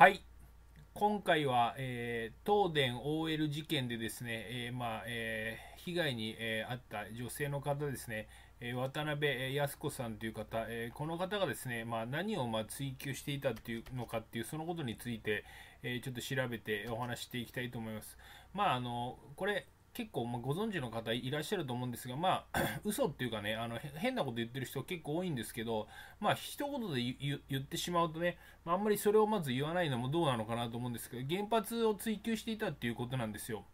はい今回は、えー、東電 OL 事件でですね、えー、まあえー、被害に、え遭った女性の方ですね、え渡辺康子さんという方、えこの方がですね、まあ、何を、ま追求していたっていうのかっていうそのことについて、えちょっと調べてお話していきたいと思います。まああのこれ結構、まあ、ご存知の方いらっしゃると思うんですが、まあ、嘘っていうかね、あの、変なこと言ってる人結構多いんですけど、まあ、一言で言ってしまうとね、まあ、あんまりそれをまず言わないのもどうなのかなと思うんですけど、原発を追求していたっていうことなんですよ。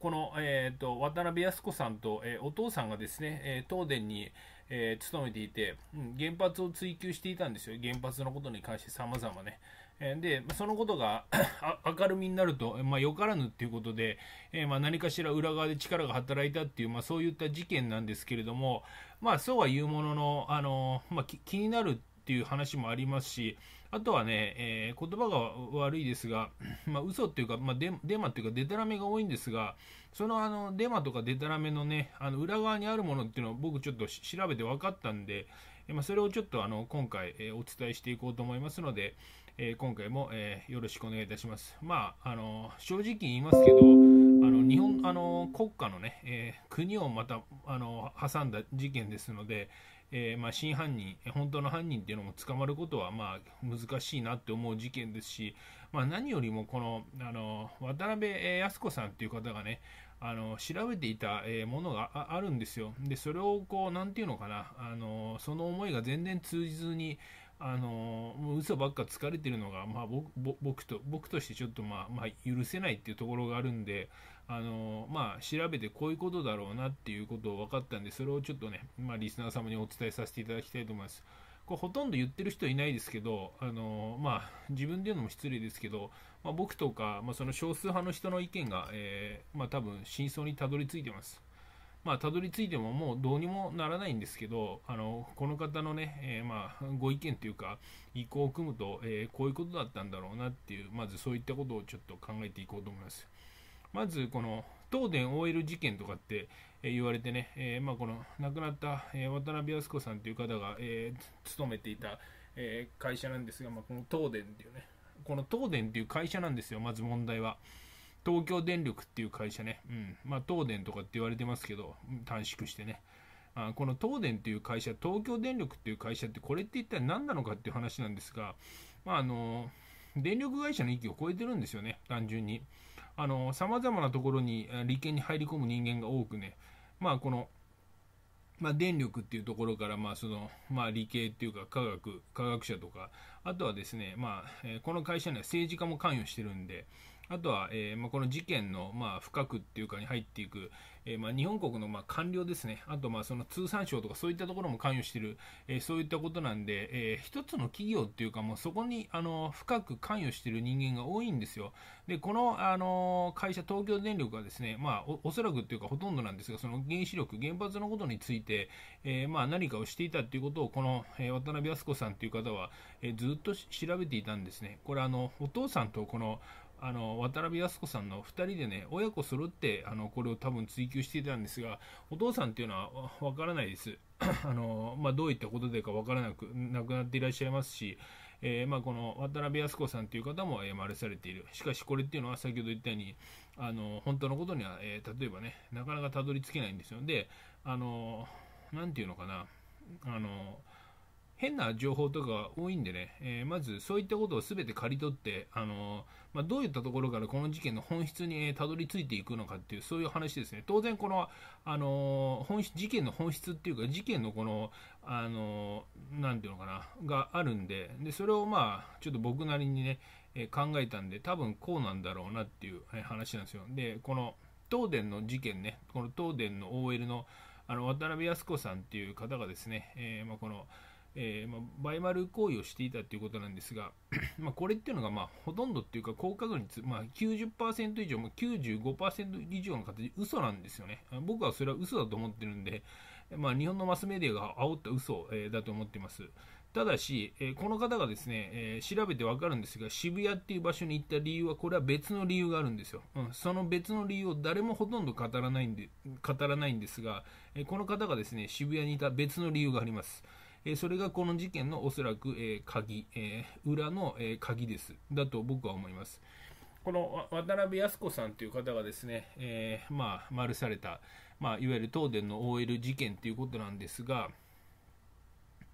この、えっ、ー、と、渡辺靖子さんと、えー、お父さんがですね、えー、東電に、えー、勤めていて、うん、原発を追求していたんですよ、原発のことに関してさまざまね。えで、そのことが 明るみになると、まあ、よからぬということで、えー、まあ、何かしら裏側で力が働いたっていう、まあ、そういった事件なんですけれども、まあ、そうは言うものの、あのまあ、気になるっていう話もありますし、あとはね、えー、言葉が悪いですが、まあ、嘘っていうか、まあデ、デマっていうか、デタラメが多いんですが、そのあのデマとかデタラメのね、あの裏側にあるものっていうのを僕ちょっと調べて分かったんで、まあ、それをちょっとあの今回、えー、お伝えしていこうと思いますので、えー、今回も、えよろしくお願いいたします。まあ、あの正直言いますけど、あの日本あの国家のね、え国をまたあの挟んだ事件ですので、えー、まあ、真犯人、本当の犯人っていうのも捕まることはまあ難しいなって思う事件ですし、まあ、何よりもこのあの渡辺康子さんっていう方がね、あの調べていた、えものがあるんですよ。で、それをこう、なんていうのかな、あのその思いが全然通じずに、あのもう嘘ばっか疲れてるのが、まあ、僕と僕としてちょっと、まあまあ、許せないっていうところがあるんであの、まあ、調べてこういうことだろうなっていうことを分かったんでそれをちょっとね、まあ、リスナー様にお伝えさせていただきたいと思います。これほとんど言ってる人いないですけど、あのまあ、自分で言うのも失礼ですけど、まあ、僕とか、まあ、その少数派の人の意見が、えーまあ、多分真相にたどり着いてます。まあ、たどり着いてももうどうにもならないんですけど、あのこの方のね、えー、まあ、ご意見というか、意向を組むと、えー、こういうことだったんだろうなっていう、まずそういったことをちょっと考えていこうと思います。まず、この東電 OL 事件とかって、え言われてね、えー、まあ、この亡くなった、え渡辺康子さんという方が、え勤めていた、え会社なんですが、まあ、この東電っていうね、この東電っていう会社なんですよ、まず問題は。東京電力っていう会社ね、うんまあ、東電とかって言われてますけど、短縮してね、あこの東電っていう会社、東京電力っていう会社って、これって一体何なのかっていう話なんですが、まあ、あの電力会社の域を超えてるんですよね、単純に。さまざまなところに利権に入り込む人間が多くね、まあ、このまあ、電力っていうところから、まあそのまあ、理系っていうか科学科学者とかあとはですね、まあこの会社には政治家も関与してるんで、あとは、えー、まあ、この事件の、まあ、深くっていうかに入っていく、えー、まあ、日本国の、まあ、官僚ですね、あと、まあ、その通産省とかそういったところも関与している、えー、そういったことなんで、えー、一つの企業っていうか、もうそこにあの深く関与している人間が多いんですよ。で、このあの会社、東京電力はですね、まあお、おそらくっていうか、ほとんどなんですが、その原子力、原発のことについて、えーまあ、何かをしていたということを、この、えー、渡辺康子さんという方は、えー、ずっと調べていたんですね。これあのお父さんとこのあの渡辺康子さんの2人でね親子揃ってあのこれを多分追求していたんですがお父さんっていうのは分からないです あの、まあ、どういったことでか分からなく亡くなっていらっしゃいますし、えー、まあ、この渡辺靖子さんという方も、えー、丸されているしかしこれっていうのは先ほど言ったようにあの本当のことには、えー、例えばねなかなかたどり着けないんですよであの何て言うのかなあの変な情報とかが多いんでね、えー、まずそういったことを全て刈り取って、あのー、まあ、どういったところからこの事件の本質に、たどり着いていくのかっていう、そういう話ですね。当然、この、あの本事件の本質っていうか、事件のこの、あのー、ていうのかな、があるんで、で、それをまあ、ちょっと僕なりにね、え考えたんで、多分こうなんだろうなっていう、話なんですよ。で、この、東電の事件ね、この東電の OL の、あの、渡辺康子さんっていう方がですね、えまあ、この、えー、まあ、バイマル行為をしていたということなんですが、まあ、これっていうのが、まあ、ほとんどっていうか、高確率、まあ90、以上、も95%以上の形、嘘なんですよね。僕はそれは嘘だと思ってるんで、まあ、日本のマスメディアが煽った嘘、えー、だと思ってます。ただし、えー、この方がですね、えー、調べてわかるんですが、渋谷っていう場所に行った理由は、これは別の理由があるんですよ。うん、その別の理由を誰もほとんど語らないんで語らないんですが、えこの方がですね、渋谷にいた別の理由があります。えそれがこの事件のおそらく、え鍵、え裏の、え鍵です。だと僕は思います。この渡辺康子さんという方がですね、えー、まあ、丸された、まあ、いわゆる東電の OL 事件ということなんですが、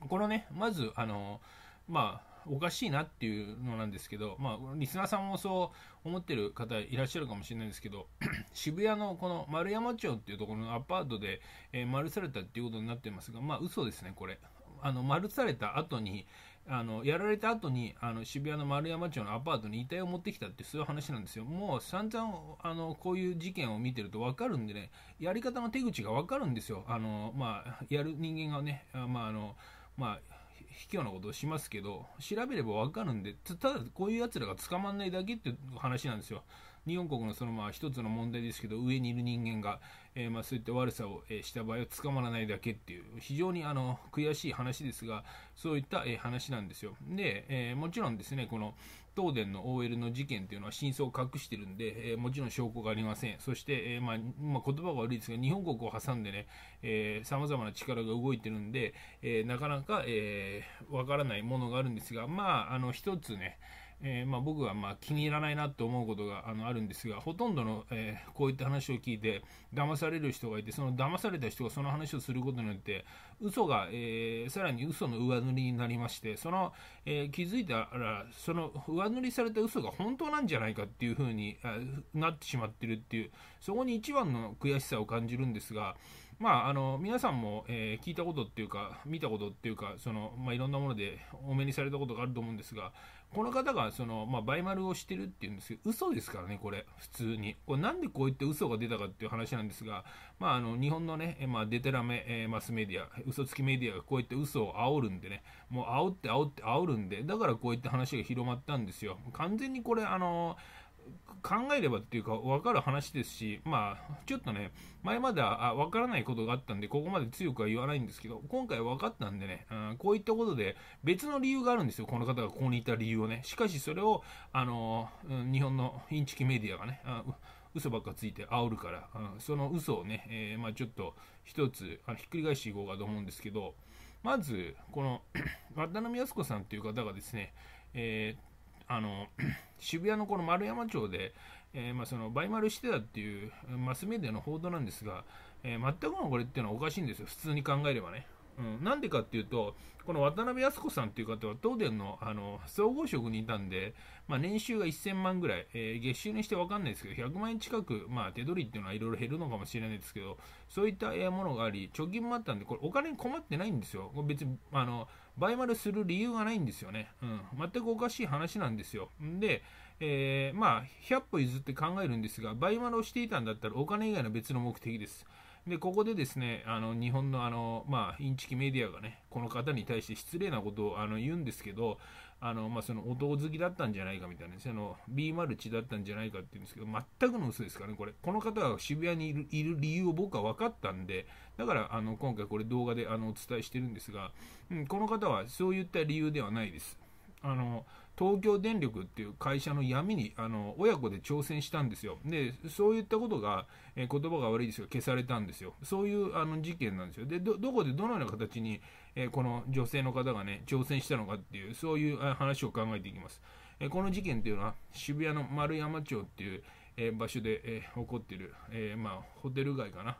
このね、まず、あの、まあ、おかしいなっていうのなんですけど、まあ、リスナーさんもそう思ってる方いらっしゃるかもしれないですけど、渋谷のこの丸山町っていうところのアパートで、えー、丸されたっていうことになってますが、まあ、嘘ですね、これ。あの丸された後にあのやられた後にあの渋谷の丸山町のアパートに遺体を持ってきたってそういう話なんですよ、もう散々あのこういう事件を見てると分かるんでね、やり方の手口が分かるんですよ、あのまあ、やる人間がね、あまああのまあ、卑怯なことをしますけど、調べれば分かるんで、ただこういうやつらが捕まらないだけっていう話なんですよ、日本国のそのまあ一つの問題ですけど、上にいる人間がえー、まあ、そういった悪さを、えした場合は捕まらないだけっていう、非常にあの悔しい話ですが、そういった、え話なんですよ。で、えもちろんですね、この東電の OL の事件というのは真相を隠してるんで、えもちろん証拠がありません。そして、えまあ、まあ、言葉が悪いですが、日本国を挟んでね、さまざまな力が動いてるんで、えなかなか、えー、わからないものがあるんですが、まあ、あの、一つね、えー、まあ、僕はまあ気に入らないなって思うことがあのあるんですがほとんどの、えー、こういった話を聞いて騙される人がいてその騙された人がその話をすることによって嘘が、えー、さらに嘘の上塗りになりましてその、え気づいたらその上塗りされた嘘が本当なんじゃないかっていうふうになってしまってるっていうそこに一番の悔しさを感じるんですが。まあ、あの皆さんも、えー、聞いたことっていうか見たことっていうかその、まあ、いろんなものでお目にされたことがあると思うんですがこの方がその、まあ、バイマルをしてるっていうんですけど、嘘ですからね、これ、普通に。これなんでこういって嘘が出たかっていう話なんですが、まあ、あの日本のね、まあ、デテラメ、えー、マスメディア、嘘つきメディアがこういって嘘を煽るんでね、もう煽って煽って煽るんで、だからこういった話が広まったんですよ。完全にこれ、あのー考えればっていうか分かる話ですし、まあ、ちょっとね、前までは分からないことがあったんで、ここまで強くは言わないんですけど、今回分かったんでね、うん、こういったことで別の理由があるんですよ、この方がここにいた理由をね。しかしそれを、あの、日本のインチキメディアがね、嘘ばっかついて煽るから、うん、その嘘をね、えー、まあ、ちょっと一つひっくり返していこうかと思うんですけど、まず、この 渡辺康子さんという方がですね、えー、あの 渋谷のこの丸山町で、えー、まあ、そのバイマルしてたっていうマスメディアの報道なんですが、えー、全くのこれっていうのはおかしいんですよ、普通に考えればね。うん、なんでかっていうと、この渡辺靖子さんっていう方は東電のあの総合職にいたんで、まあ、年収が1000万ぐらい、えー、月収にして分かんないですけど、100万円近く、まあ、手取りっていうのはいろいろ減るのかもしれないですけど、そういったものがあり、貯金もあったんで、これお金に困ってないんですよ。別にあの倍までする理由がないんですよね。うん、全くおかしい話なんですよ。で、えー、まあ、100歩譲って考えるんですが、倍丸をしていたんだったらお金以外の別の目的です。で、ここでですね、あの、日本のあの、まあ、インチキメディアがね、この方に対して失礼なことをあの言うんですけど、あの、まあ、その、男好きだったんじゃないかみたいな、ね、その、B マルチだったんじゃないかって言うんですけど、全くの嘘ですからね、これ。この方が渋谷にいる理由を僕は分かったんで、だからあの今回これ動画であのお伝えしてるんですが、うん、この方はそういった理由ではないです。あの東京電力っていう会社の闇にあの親子で挑戦したんですよ。で、そういったことが、え言葉が悪いですが消されたんですよ。そういうあの事件なんですよ。で、どこでどのような形に、えこの女性の方がね、挑戦したのかっていう、そういう話を考えていきます。えこの事件っていうのは渋谷の丸山町っていう、え場所で、え起こっている、えまあ、ホテル街かな。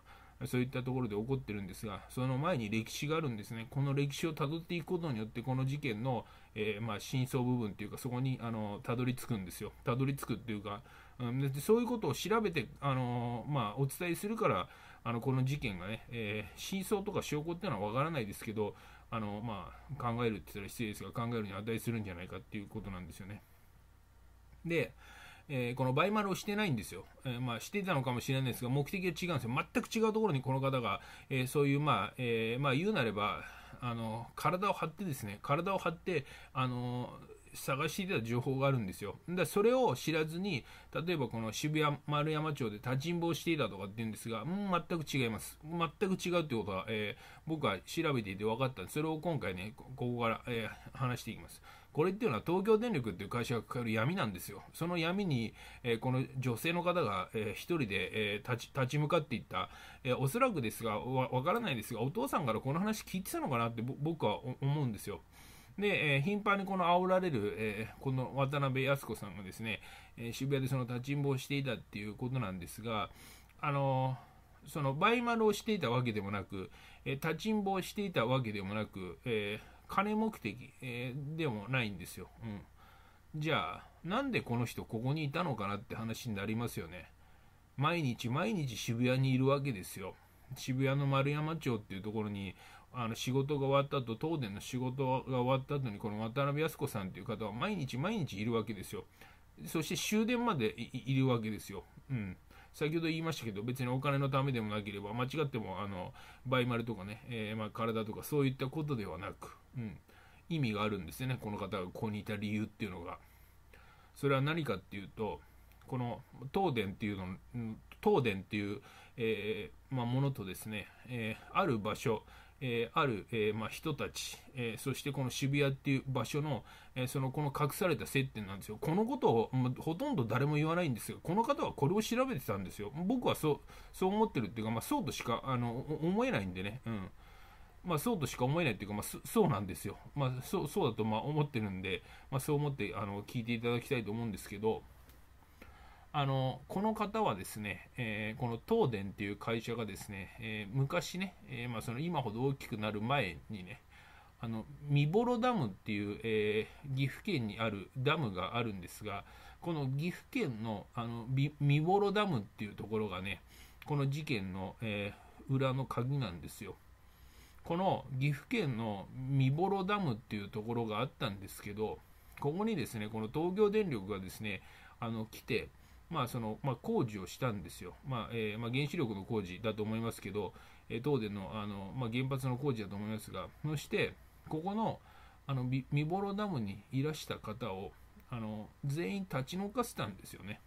そういったところで起こってるんですが、その前に歴史があるんですね。この歴史をたどっていくことによって、この事件の、えー、まあ、真相部分というか、そこにあのたどり着くんですよ。たどり着くっていうか、うん、そういうことを調べて、あのまあ、お伝えするから、あのこの事件がね、えー、真相とか証拠っていうのはわからないですけど、あのまあ、考えるって言ったら失礼ですが、考えるに値するんじゃないかっていうことなんですよね。で、えー、この倍丸をしてないんですよ、えー、まあ、してたのかもしれないですが、目的が違うんですよ、全く違うところにこの方が、えー、そういう、まあえまあ、言うなればあの、体を張ってですね、体を張って、あの探していた情報があるんですよ。だそれを知らずに、例えばこの渋谷丸山町で立ちんぼをしていたとかって言うんですが、うん、全く違います。全く違うってことは、えー、僕は調べていて分かったんで、それを今回ね、ここから、えー、話していきます。これっていうのは東京電力っていう会社が抱える闇なんですよ。その闇に、えー、この女性の方が、えー、一人で、えー、立ち立ち向かっていった、えー、おそらくですがわ、わからないですが、お父さんからこの話聞いてたのかなって僕は思うんですよ。で、えー、頻繁にこの煽られる、えー、この渡辺靖子さんがですね、えー、渋谷でその立ちんぼをしていたっていうことなんですが、あのそのバイマルをしていたわけでもなく、え立ちんぼをしていたわけでもなく、え金目的、えー、でもないんですよ、うん、じゃあなんでこの人ここにいたのかなって話になりますよね毎日毎日渋谷にいるわけですよ渋谷の丸山町っていうところにあの仕事が終わった後東電の仕事が終わった後にこの渡辺靖子さんっていう方は毎日毎日いるわけですよそして終電までいるわけですよ、うん、先ほど言いましたけど別にお金のためでもなければ間違ってもあのバイマルとかね、えー、ま体とかそういったことではなくうん、意味があるんですよねこの方がここにいた理由っていうのがそれは何かっていうとこの東電っていうの東電っていう、えー、まあ、ものとですね、えー、ある場所、えー、ある、えまあ、人たち、えそしてこの渋谷っていう場所の、えそのこの隠された接点なんですよこのことを、まあ、ほとんど誰も言わないんですがこの方はこれを調べてたんですよ僕はそうそう思ってるっていうか、まそうとしかあの思えないんでね、うん、まあ、そうとしか思えないっていうか、まあ、そうなんですよ。まあ、そうそうだとまあ思ってるんで、まあ、そう思ってあの聞いていただきたいと思うんですけど、あのこの方はですね、えー、この東電っていう会社がですね、えー、昔ね、えー、まあ、その今ほど大きくなる前にね、あの見幌ダムっていう、え岐阜県にあるダムがあるんですが、この岐阜県のあの見幌ダムっていうところがね、この事件の、え裏の鍵なんですよ。この岐阜県の見幌ダムっていうところがあったんですけど、ここにですね、この東京電力がですね、あの来て、まあそのまあ、工事をしたんですよ、まあえー、まあ、原子力の工事だと思いますけど、えー、東電のあの、まあ、原発の工事だと思いますが、そして、ここのあの見幌ダムにいらした方をあの全員立ち退かせたんですよね。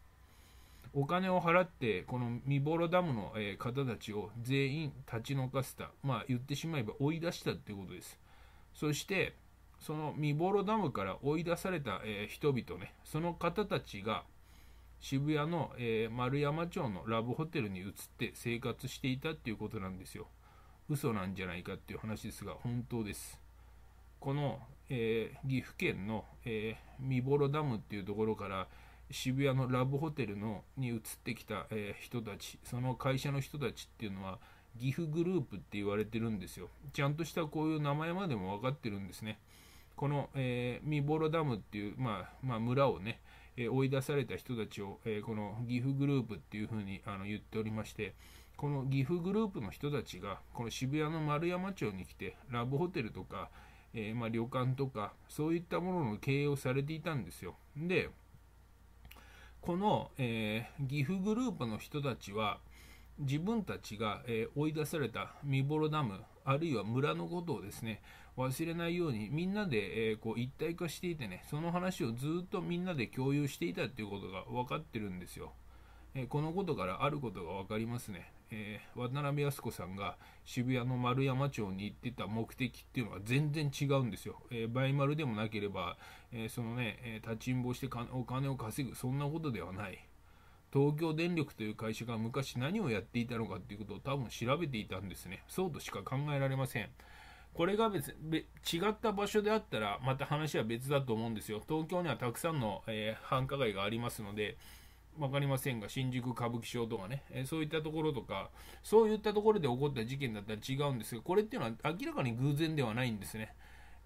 お金を払ってこのミボロダムの、方たちを全員立ち退かせた、まあ、言ってしまえば追い出したということですそしてそのミボロダムから追い出された、人々ねその方たちが渋谷の、丸山町のラブホテルに移って生活していたっていうことなんですよ嘘なんじゃないかっていう話ですが本当ですこの、えー、岐阜県の、えー、ボロダムっていうところから渋谷のラブホテルのに移ってきた、え人たちその会社の人たちっていうのは岐阜グループって言われてるんですよちゃんとしたこういう名前までも分かってるんですねこの、えー、ミボロダムっていう、まあ、まあ、村をね、えー、追い出された人たちを、えー、この岐阜グループっていうふうにあの言っておりましてこの岐阜グループの人たちがこの渋谷の丸山町に来てラブホテルとか、えまあ、旅館とかそういったものの経営をされていたんですよでこの、えー、岐阜グループの人たちは自分たちが、えー、追い出されたボ幌ダムあるいは村のことをですね忘れないようにみんなで、えー、こう一体化していてねその話をずっとみんなで共有していたということが分かってるんですよ、えこのことからあることが分かりますね、えー、渡辺靖子さんが渋谷の丸山町に行ってた目的っていうのは全然違うんですよ。えー、倍丸でもなければ、えー、そのね、え立ちんぼしてお金を稼ぐ、そんなことではない。東京電力という会社が昔何をやっていたのかっていうことを多分調べていたんですね。そうとしか考えられません。これが別違った場所であったらまた話は別だと思うんですよ。東京にはたくさんの、え繁華街がありますので、分かりませんが、新宿歌舞伎町とかね、えそういったところとか、そういったところで起こった事件だったら違うんですが、これっていうのは明らかに偶然ではないんですね。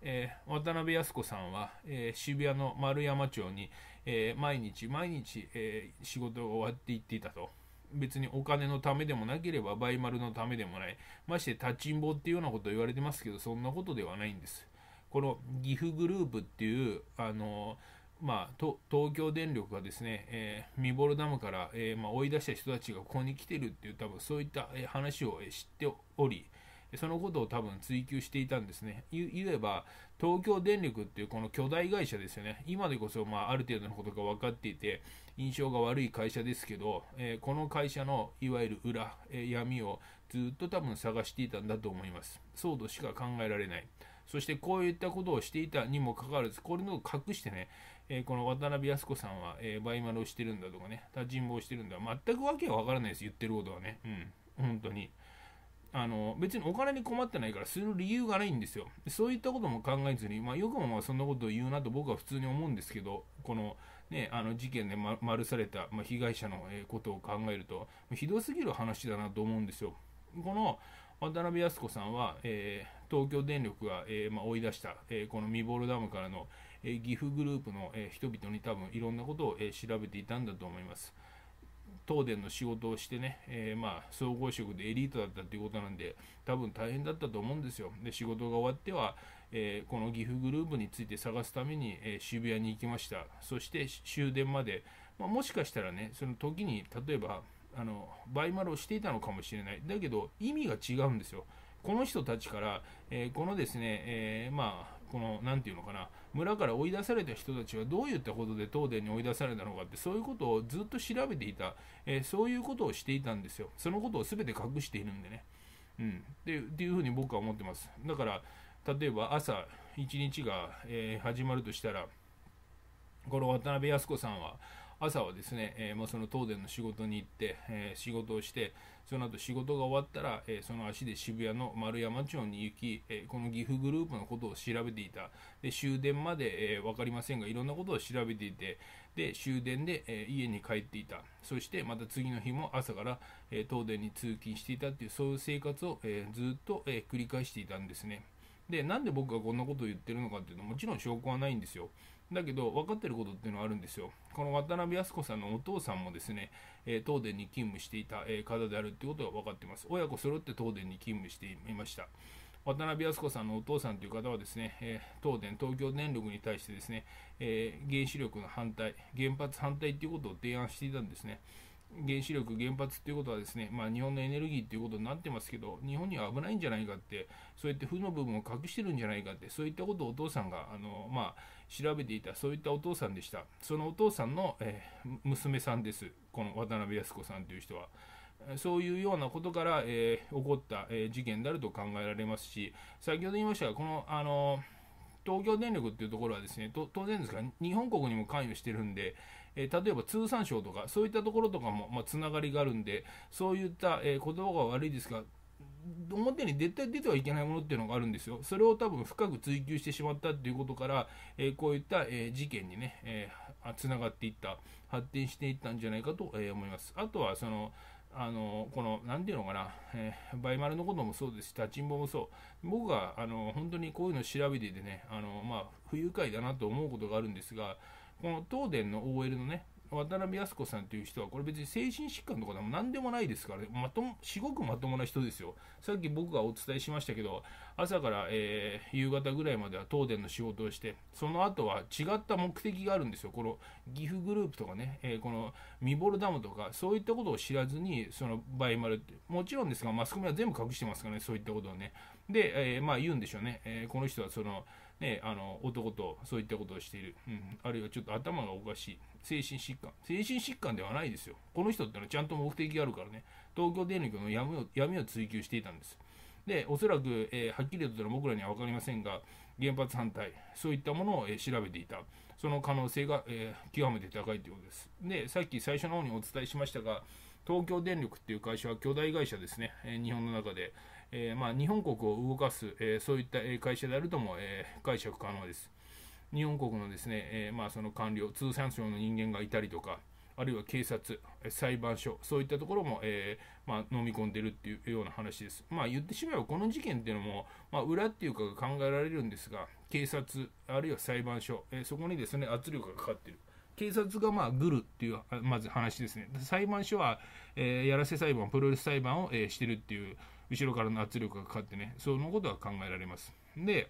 えー、渡辺靖子さんは、えー、渋谷の丸山町に、えー、毎日毎日、え仕事が終わっていっていたと。別にお金のためでもなければ、バイマルのためでもない。まして立ちんぼっていうようなことを言われてますけど、そんなことではないんです。この岐阜グループっていう、あのーまあ、東京電力がですね、えー、ミボルダムから、えー、まあ、追い出した人たちがここに来てるっていう多分そういった、えー、話を、え知っておりそのことを多分追求していたんですね言えば東京電力っていうこの巨大会社ですよね今でこそ、まあ、ある程度のことが分かっていて印象が悪い会社ですけど、えこの会社のいわゆる裏、え闇をずっと多分探していたんだと思いますそうとしか考えられないそしてこういったことをしていたにもかかわらず、これの隠してね、えー、この渡辺康子さんは、えー、バイマルをしてるんだとかね、立ちんぼをしてるんだ、全くわけ分わからないです、言ってることはね。うん、本当に。あの別にお金に困ってないからする理由がないんですよ。そういったことも考えずに、まあ、よくもまあそんなことを言うなと僕は普通に思うんですけど、この,、ね、あの事件で丸された、まあ、被害者のことを考えると、ひどすぎる話だなと思うんですよ。この渡辺康子さんは、えー、東京電力が、えー、まあ、追い出した、えー、このミボルダムからの、え岐阜グループの、え人々に多分いろんなことを、え調べていたんだと思います。東電の仕事をしてね、えー、まあ総合職でエリートだったということなんで、多分大変だったと思うんですよ。で、仕事が終わっては、えー、この岐阜グループについて探すために、えー、渋谷に行きました。そして終電まで、まあ、もしかしたらね、その時に例えば、あのバイマルをしていたのかもしれない。だけど、意味が違うんですよ。この人たちから、えこのですね、えまあ、この、なんていうのかな、村から追い出された人たちはどういったことで東電に追い出されたのかってそういうことをずっと調べていた、えー、そういうことをしていたんですよそのことを全て隠しているんでね、うん、でっていうふうに僕は思ってますだから例えば朝1日が、えー、始まるとしたらこの渡辺靖子さんは朝はですね、えー、まあ、その東電の仕事に行って、えー、仕事をして、その後仕事が終わったら、えー、その足で渋谷の丸山町に行き、えこの岐阜グループのことを調べていた。で終電まで、え分かりませんが、いろんなことを調べていて、で終電で、え家に帰っていた。そしてまた次の日も朝から、え東電に通勤していたという、そういう生活を、えずっと、え繰り返していたんですね。で、なんで僕がこんなことを言ってるのかっていうのはもちろん証拠はないんですよ。だけど分かってることっていうのはあるんですよ。この渡辺靖子さんのお父さんもですね、えー、東電に勤務していた、えー、方であるってことは分かってます。親子揃って東電に勤務していました。渡辺靖子さんのお父さんという方はですね、えー、東電、東京電力に対してですね、え原子力の反対、原発反対ということを提案していたんですね。原子力、原発っていうことはですね、まあ、日本のエネルギーっていうことになってますけど、日本には危ないんじゃないかって、そうやって負の部分を隠してるんじゃないかって、そういったことをお父さんがあの、まあ、調べていた、そういったお父さんでした。そのお父さんの、えー、娘さんです、この渡辺靖子さんという人は。そういうようなことから、えー、起こった、えー、事件であると考えられますし、先ほど言いましたが、この、あの東京電力っていうところはですね、当然ですが、日本国にも関与してるんで、えー、例えば通産省とか、そういったところとかも、まあ、つながりがあるんで、そういった、えー、言葉が悪いですが、表に絶対出てはいけないものっていうのがあるんですよ。それを多分深く追求してしまったっていうことから、えー、こういった、えー、事件にね、えー、つながっていった、発展していったんじゃないかと、えー、思います。あとは、その、あのこの、何ていうのかな、えー、バイマルのこともそうですし、立ちんぼもそう、僕はあの本当にこういうのを調べててね、あのまあ、不愉快だなと思うことがあるんですが、この東電の OL のね、渡辺康子さんという人は、これ別に精神疾患とかでも何でもないですからね、まとも、すごくまともな人ですよ。さっき僕がお伝えしましたけど、朝から、えー、夕方ぐらいまでは東電の仕事をして、その後は違った目的があるんですよ。この岐阜グループとかね、えー、このミボルダムとか、そういったことを知らずに、そのバイマルって、もちろんですが、マスコミは全部隠してますからね、そういったことをね。で、えー、まあ言うんでしょうね、えこの人はその、ね、あの男とそういったことをしている、うん、あるいはちょっと頭がおかしい、精神疾患、精神疾患ではないですよ、この人ってのはちゃんと目的があるからね、東京電力の闇を闇を追求していたんです。で、おそらく、えー、はっきり言ったら僕らには分かりませんが、原発反対、そういったものを、えー、調べていた、その可能性が、えー、極めて高いということです。で、さっき最初の方にお伝えしましたが、東京電力っていう会社は巨大会社ですね、えー、日本の中で、えー、まあ、日本国を動かす、えー、そういった会社であるとも、えー、解釈可能です。日本国のですね、えまあ、その官僚、通産省の人間がいたりとか、あるいは警察、裁判所、そういったところも、えー、まあ、飲み込んでるっていうような話です。まあ、言ってしまえば、この事件っていうのも、まあ、裏っていうか考えられるんですが、警察、あるいは裁判所、えー、そこにですね圧力がかかってる。警察がまあグルっていうまず話ですね。裁判所は、えー、やらせ裁判、プロレス裁判を、えしてるっていう後ろからの圧力がかかってね、そのことが考えられます。で、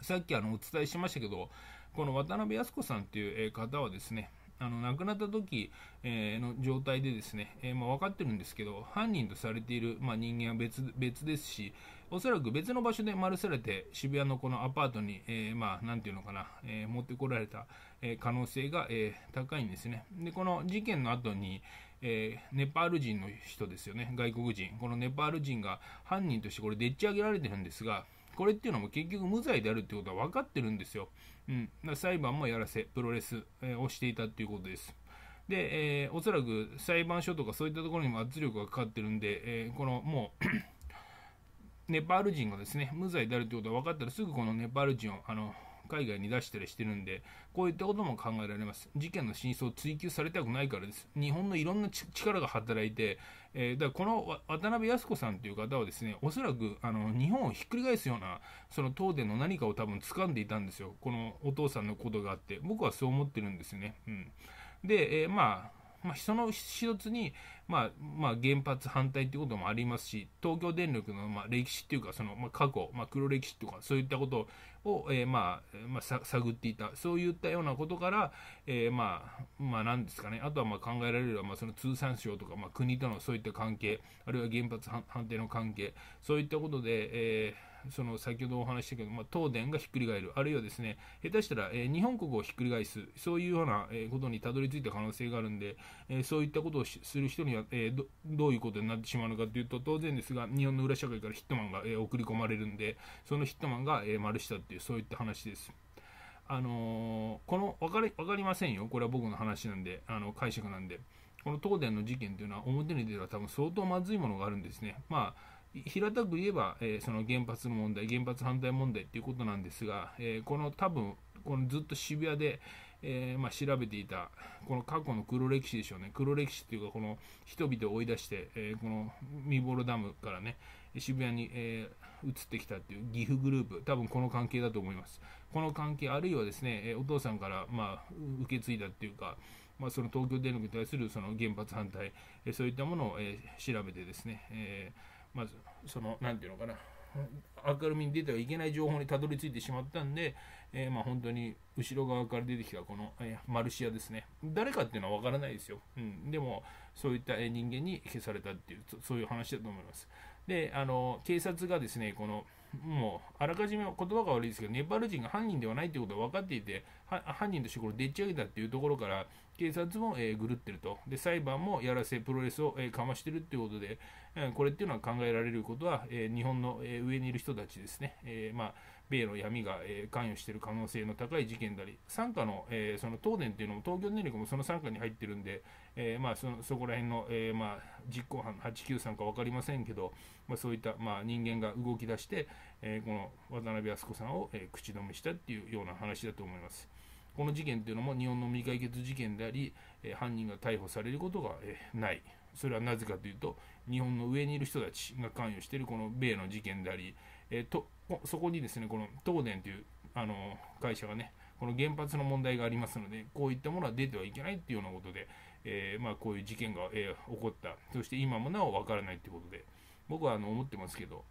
さっきあのお伝えしましたけど、この渡辺靖子さんっていう方はですね、あの亡くなった時の状態でですね、えま分かってるんですけど、犯人とされている、ま人間は別別ですし、おそらく別の場所で丸されて、渋谷のこのアパートに、えまあ、ていうのかな、え持ってこられた、え可能性が、え高いんですね。で、この事件の後に、えー、ネパール人の人ですよね、外国人。このネパール人が犯人としてこれでっち上げられてるんですが、これっていうのも結局無罪であるってことは分かってるんですよ。うん。だ裁判もやらせ、プロレス、えー、をしていたということです。で、えー、おそらく裁判所とかそういったところにも圧力がかかってるんで、えー、このもう ネパール人がですね、無罪であるということが分かったらすぐこのネパール人をあの海外に出したりしてるんで、こういったことも考えられます。事件の真相を追及されたくないからです。日本のいろんな力が働いて、えー、だこの渡辺靖子さんという方はですね、おそらくあの日本をひっくり返すような、その東電の何かを多分掴んでいたんですよ。このお父さんのことがあって、僕はそう思ってるんですね。うん、で、えー、まあ、まあ、その一つに、まあ、まあ、原発反対ということもありますし、東京電力の、まあ、歴史っていうか、その、まあ、過去、まあ、黒歴史とか、そういったことを、えー、まあ、まあ、探っていた、そういったようなことから、えー、まあ、まあ、なんですかね、あとは、まあ、考えられるのは、まあ、その通産省とか、まあ、国とのそういった関係、あるいは原発反対の関係、そういったことで、えーその先ほどお話したけど、まあ、東電がひっくり返る、あるいはですね下手したら、えー、日本国をひっくり返す、そういうような、えことにたどり着いた可能性があるんで、えー、そういったことをする人には、えど、どういうことになってしまうのかというと、当然ですが、日本の裏社会からヒットマンが、え送り込まれるんで、そのヒットマンが、え丸したっていう、そういった話です。あのこの分かり分かりませんよ、これは僕の話なんで、あの解釈なんで。この東電の事件というのは表に出たら多分相当まずいものがあるんですね。まあ平たく言えば、えー、その原発問題、原発反対問題ということなんですが、えー、この多分このずっと渋谷で、えー、まあ、調べていた、この過去の黒歴史でしょうね、黒歴史というか、この人々を追い出して、えこのミボロダムからね、渋谷に、え移ってきたという岐阜グループ、多分この関係だと思います。この関係、あるいはですね、えお父さんから、まあ、受け継いだというか、まあ、その東京電力に対するその原発反対、えそういったものを、え調べてですね、えーまずその何て言うのかな明るみに出てはいけない情報にたどり着いてしまったんで、えー、まあ、本当に後ろ側から出てきたこの、えー、マルシアですね誰かっていうのは分からないですよ、うん、でもそういった人間に消されたっていうそういう話だと思いますであの警察がですねこのもうあらかじめ言葉が悪いですけどネパール人が犯人ではないということは分かっていて犯人としてこれでっち上げたっていうところから警察も、えー、るってるとで裁判もやらせプロレスを、えー、かましてるっていうことで、これっていうのは考えられることは、え日本の上にいる人たちですね、えまあ、米の闇が関与している可能性の高い事件であり、傘下の,、えその東電っていうのも、東京電力もその傘下に入ってるんで、えまあ、そのそこら辺の、えまあ、実行犯、893か分かりませんけど、まあ、そういった、まあ、人間が動き出して、えこの渡辺靖子さんを、え口止めしたっていうような話だと思います。この事件というのも日本の未解決事件であり、え犯人が逮捕されることが、えない。それはなぜかというと日本の上にいる人たちが関与しているこの米の事件であり、えー、とそこにですねこの東電というあの会社がねこの原発の問題がありますのでこういったものは出てはいけないというようなことで、えー、まあ、こういう事件が、えー、起こったそして今もなお分からないということで僕はあの思ってますけど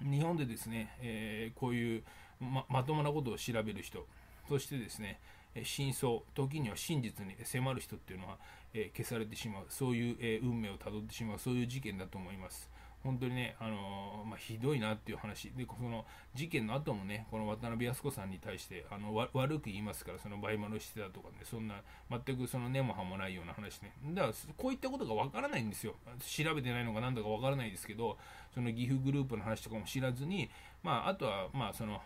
日本でですね、えこういうままともなことを調べる人そしてですね真相時には真実に迫る人っていうのはえ消されてしまう、そういう、え運命をたどってしまう、そういう事件だと思います。本当にね、あのまあ、ひどいなっていう話で、その事件の後もね、この渡辺康子さんに対してあのわ悪く言いますから、その倍丸してたとかね、そんな全くその根も葉もないような話ね、だからこういったことがわからないんですよ、調べてないのか何だかわからないですけど、その岐阜グループの話とかも知らずに、まあ、あとは、まあその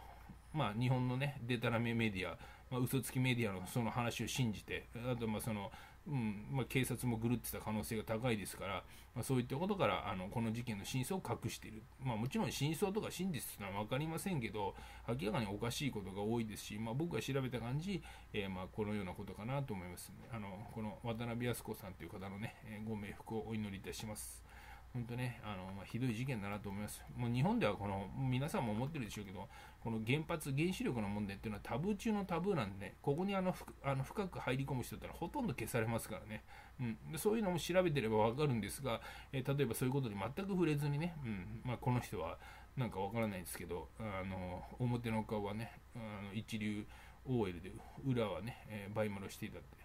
まあ、日本のね、デタラメメディア、まあ、嘘つきメディアのその話を信じて、あとまあそのうんまあ、警察も狂ってた可能性が高いですから、まあ、そういったことからあのこの事件の真相を隠している、まあ、もちろん真相とか真実というのは分かりませんけど明らかにおかしいことが多いですし、まあ、僕が調べた感じ、えー、まあこのようなことかなと思います、であのこの渡辺靖子さんという方の、ね、ご冥福をお祈りいたします。本当ね、あのまあ、ひどい事件だなと思います。もう日本ではこの皆さんも思ってるでしょうけど、この原発、原子力の問題っていうのはタブー中のタブーなんで、ここにあのふあの深く入り込む人だったらほとんど消されますからね、うん、でそういうのも調べてれば分かるんですが、えー、例えばそういうことに全く触れずにね、うんまあ、この人はなんか分からないですけど、あの表の顔はね、あの一流 OL で、裏はね、えー、バイマロしていたって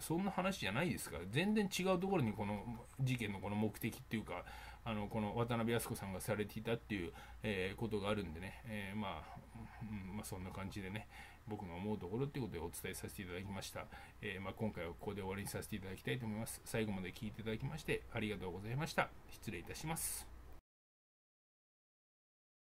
そんな話じゃないですから全然違うところにこの事件のこの目的っていうかあのこの渡辺靖子さんがされていたっていう、えー、ことがあるんでね、えー、まあ、うんまあ、そんな感じでね僕の思うところっていうことでお伝えさせていただきました、えー、まあ、今回はここで終わりにさせていただきたいと思います最後まで聞いていただきましてありがとうございました失礼いたします